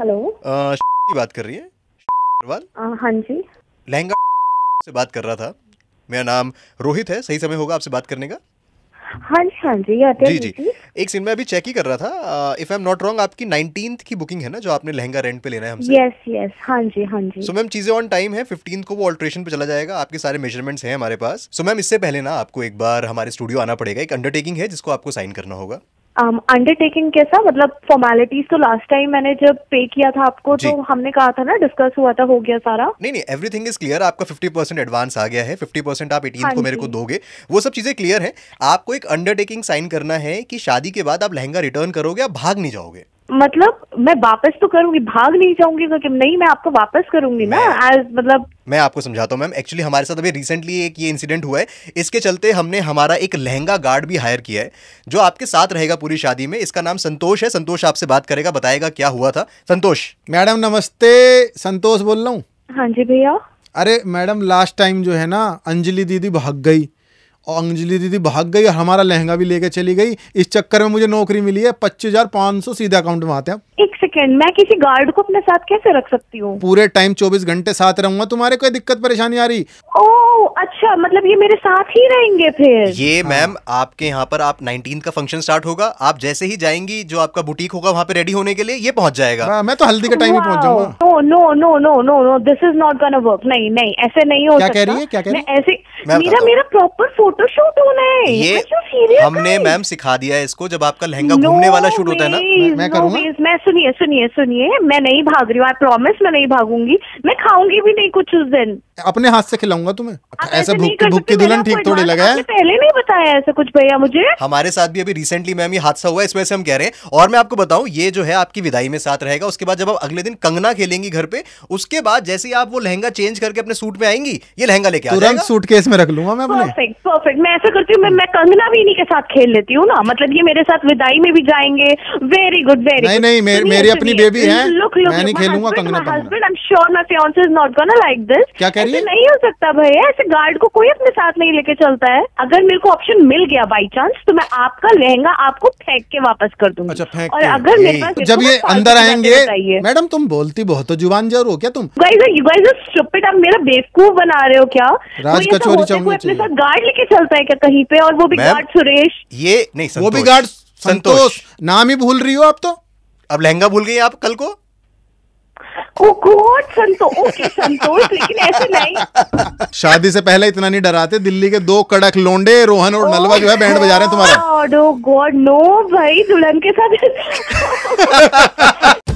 Hello की बात कर रही है अग्रवाल हाँ जी लहंगा से बात कर रहा था मेरा नाम रोहित है सही समय होगा आपसे बात करने का हाँ जी हाँ जी जी जी एक सिनेमा अभी चेक ही कर रहा था if I am not wrong आपकी नाइनटीन की बुकिंग है ना जो आपने लहंगा रेंट पे लेना है हमसे यस यस हाँ जी हाँ जी सो मैम चीजें ऑन टाइम है फिफ्टीन को वो ऑल्ट्रेशन पे चला जाएगा आपके सारे मेजरमेंट्स हैं हमारे पास सो मैम इससे पहले ना आपको एक बार हमारे स्टूडियो आना पड़ेगा एक अंडरटेकिंग है जिसको आपको साइन करना होगा अंडरटेकिंग um, कैसा मतलब फॉर्मेलिटीज तो लास्ट टाइम मैंने जब पे किया था आपको तो हमने कहा था ना डिस्कस हुआ था हो गया सारा नहीं नहीं एवरीथिंग इज क्लियर आपका 50 परसेंट एडवांस आ गया है 50 परसेंट आप एटीन को हाँ मेरे को दोगे वो सब चीजें क्लियर है आपको एक अंडरटेकिंग साइन करना है कि शादी के बाद आप लहंगा रिटर्न करोगे आप भाग नहीं जाओगे मतलब मैं वापस तो करूंगी भाग नहीं जाऊंगी क्योंकि नहीं मैं आपको वापस करूंगी ना एज मतलब मैं आपको समझाता हूँ मैम एक्चुअली हमारे साथ अभी रिसेंटली एक ये इंसिडेंट हुआ है इसके चलते हमने हमारा एक लहंगा गार्ड भी हायर किया है जो आपके साथ रहेगा पूरी शादी में इसका नाम संतोष है संतोष आपसे बात करेगा बताएगा क्या हुआ था संतोष मैडम नमस्ते संतोष बोल रहा हूँ हाँ जी भैया अरे मैडम लास्ट टाइम जो है ना अंजलि दीदी भाग गई और अंजलि दीदी भाग गई और हमारा लहंगा भी लेके चली गई इस चक्कर में मुझे नौकरी मिली है पच्चीस हजार पाँच सौ सीधे अकाउंट में आते हैं एक सेकेंड मैं किसी गार्ड को अपने साथ कैसे रख सकती हूँ पूरे टाइम चौबीस घंटे साथ रहूंगा तुम्हारे कोई दिक्कत परेशानी आ रही ओ अच्छा मतलब ये मेरे साथ ही रहेंगे फिर ये मैम आपके यहाँ पर आप नाइनटीन का फंक्शन स्टार्ट होगा आप जैसे ही जाएंगी जो आपका बुटीक होगा वहाँ पे रेडी होने के लिए ये पहुँच जाएगा आ, हाँ, मैं तो हल्दी का टाइम ही पहुँच जाऊंगा no no no no no no this is not gonna work नहीं नहीं ऐसे नहीं हो क्या कह रही है क्या कह रही है ऐसे मैं मेरा प्रॉपर मेरा प्रॉपर फोटोशूट होना है ये हमने मैम सिखा दिया है इसको जब आपका लहंगा घूमने वाला शूट होता है ना मैं- मैं करूंगा? मैं सुनिए सुनिए सुनिए मैं नहीं भाग रही हूँ आई प्रॉमिस मैं नहीं भागूंगी मैं खाऊंगी भी नहीं कुछ उस दिन अपने हाथ से खिलाऊंगा तुम्हें अच्छा, ऐसा भूख के दुल्हन ठीक थोड़ी लगा है पहले नहीं बताया ऐसा कुछ भैया मुझे हमारे साथ भी अभी रिसेंटली मैम ये हादसा हुआ इस वजह से हम कह रहे हैं और मैं आपको बताऊं ये जो है आपकी विदाई में साथ रहेगा उसके बाद जब आप अगले दिन कंगना खेलेंगी घर पे उसके बाद जैसे ही आप वो लहंगा चेंज करके अपने सूट में आएंगी ये लहंगा लेके तुरंत सूट केस में रख लूंगा मैं अपने परफेक्ट मैं ऐसा करती हूँ मैं कंगना भी इन्हीं के साथ खेल लेती हूँ ना मतलब ये मेरे साथ विदाई में भी जाएंगे वेरी गुड वेरी नहीं नहीं मेरी अपनी बेबी है मैं नहीं खेलूंगा Kangana husband sure my fiance is not gonna like this क्या कह रही है नहीं हो सकता भैया ऐसे गार्ड को कोई अपने साथ नहीं लेके चलता है अगर मेरे को ऑप्शन मिल गया बाई चांस तो मैं आपका लहंगा आपको फेंक के वापस कर दूंगा अच्छा फेंक और अगर मेरे पास तो जब ये अंदर आएंगे मैडम तुम बोलती बहुत जुबान जरूर हो क्या तुम गाइस यू गाइज आर आप मेरा बेवकूफ बना रहे हो क्या राज तो तो कचोरी चाहूंगा अपने साथ गार्ड लेके चलता है क्या कहीं पे और वो भी गार्ड सुरेश ये नहीं वो भी गार्ड संतोष नाम ही भूल रही हो आप तो अब लहंगा भूल गई आप कल को संतोष शादी से पहले इतना नहीं डराते दिल्ली के दो कड़क लोंडे रोहन और नलवा जो है बैंड oh बजा रहे हैं तुम्हारा गॉड नो oh भाई दुल्हन के साथ